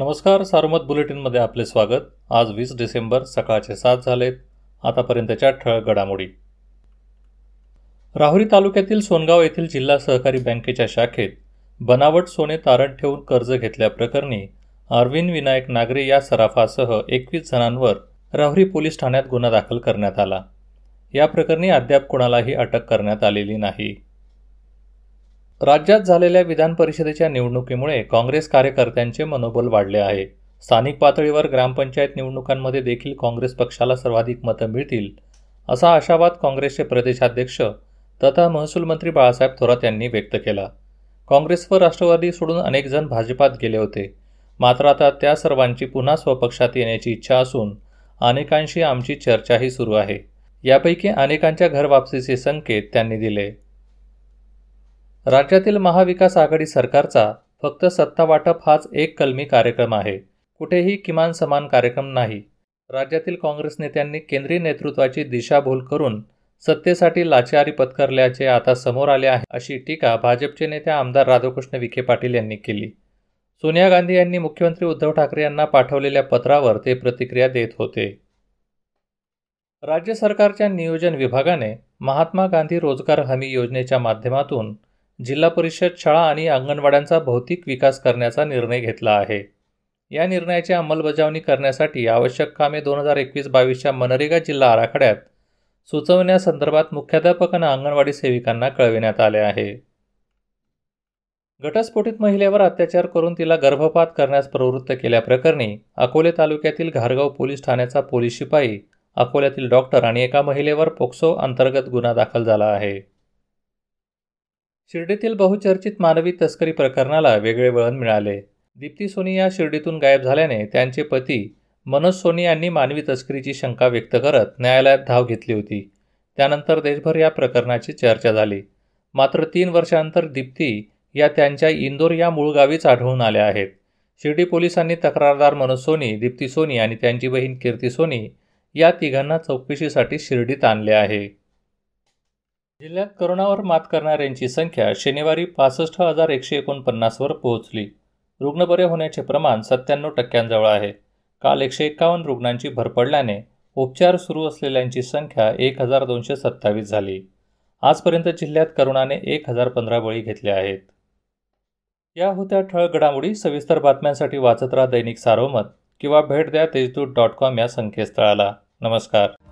नमस्कार सारमत बुलेटिनमध्ये आपले स्वागत आज वीस डिसेंबर सकाळचे सात झालेत आतापर्यंतच्या ठळ घडामोडी राहुरी तालुक्यातील सोनगाव येथील जिल्हा सहकारी बँकेच्या शाखेत बनावट सोने तारण ठेवून कर्ज घेतल्याप्रकरणी अरविंद विनायक नागरे या सराफासह एकवीस जणांवर राहुरी पोलीस ठाण्यात गुन्हा दाखल करण्यात आला या प्रकरणी अद्याप कोणालाही अटक करण्यात आलेली नाही राज्यात झालेल्या विधान परिषदेच्या निवडणुकीमुळे काँग्रेस कार्यकर्त्यांचे मनोबल वाढले आहे स्थानिक पातळीवर ग्रामपंचायत निवडणुकांमध्ये देखील काँग्रेस पक्षाला सर्वाधिक मतं मिळतील असा आशावाद काँग्रेसचे प्रदेशाध्यक्ष तथा महसूल मंत्री बाळासाहेब थोरात यांनी व्यक्त केला काँग्रेस व राष्ट्रवादी सोडून अनेक जण भाजपात गेले होते मात्र आता त्या सर्वांची पुन्हा स्वपक्षात येण्याची इच्छा असून अनेकांशी आमची चर्चाही सुरू आहे यापैकी अनेकांच्या घरवापसीचे संकेत त्यांनी दिले राज्यातील महाविकास आघाडी सरकारचा फक्त सत्तावाटप हाच एक कलमी कार्यक्रम आहे कुठेही किमान समान कार्यक्रम नाही राज्यातील काँग्रेस नेत्यांनी केंद्रीय नेतृत्वाची दिशाभूल करून सत्तेसाठी लाचारी पत्करल्याचे आता समोर आले आहे अशी टीका भाजपचे नेते आमदार राधाकृष्ण विखे पाटील यांनी केली सोनिया गांधी यांनी मुख्यमंत्री उद्धव ठाकरे यांना पाठवलेल्या पत्रावर ते प्रतिक्रिया देत होते राज्य सरकारच्या नियोजन विभागाने महात्मा गांधी रोजगार हमी योजनेच्या माध्यमातून जिल्हा परिषद शाळा आणि अंगणवाड्यांचा भौतिक विकास करण्याचा निर्णय घेतला आहे या निर्णयाची अंमलबजावणी करण्यासाठी आवश्यक कामे दोन हजार एकवीस बावीसच्या मनरेगा जिल्हा आराखड्यात सुचवण्यासंदर्भात मुख्याध्यापकांना अंगणवाडी सेविकांना कळविण्यात आले आहे घटस्फोटीत महिलेवर अत्याचार करून तिला गर्भपात करण्यास प्रवृत्त केल्याप्रकरणी अकोले तालुक्यातील घारगाव पोलीस ठाण्याचा पोलीस शिपाई अकोल्यातील डॉक्टर आणि एका महिलेवर पोक्सो अंतर्गत गुन्हा दाखल झाला आहे शिर्डीतील बहुचर्चित मानवी तस्करी प्रकरणाला वेगळे वळण मिळाले दीप्ती सोनी या शिर्डीतून गायब झाल्याने त्यांचे पती मनोज सोनी यांनी मानवी तस्करीची शंका व्यक्त करत न्यायालयात धाव घेतली होती त्यानंतर देशभर या प्रकरणाची चर्चा झाली मात्र तीन वर्षानंतर दीप्ती या त्यांच्या इंदोर या मूळ गावीच आढळून आल्या आहेत शिर्डी पोलिसांनी तक्रारदार मनोज सोनी दीप्ती सोनी आणि त्यांची बहीण कीर्ती सोनी या तिघांना चौकशीसाठी शिर्डीत आणले आहे जिल्ह्यात करोनावर मात करणाऱ्यांची संख्या शनिवारी पासष्ट हजार एकशे एकोणपन्नासवर पोहोचली रुग्ण बरे होण्याचे प्रमाण सत्त्याण्णव टक्क्यांजवळ आहे काल एकशे एक्कावन्न रुग्णांची भर पडल्याने उपचार सुरू असलेल्यांची संख्या एक हजार दोनशे सत्तावीस झाली आजपर्यंत जिल्ह्यात करोनाने एक हजार पंधरा बळी घेतले आहेत या होत्या ठळ घडामोडी सविस्तर बातम्यांसाठी वाचत राहा दैनिक सारोमत किंवा भेट द्या तेजदूत डॉट कॉम या संकेतस्थळाला नमस्कार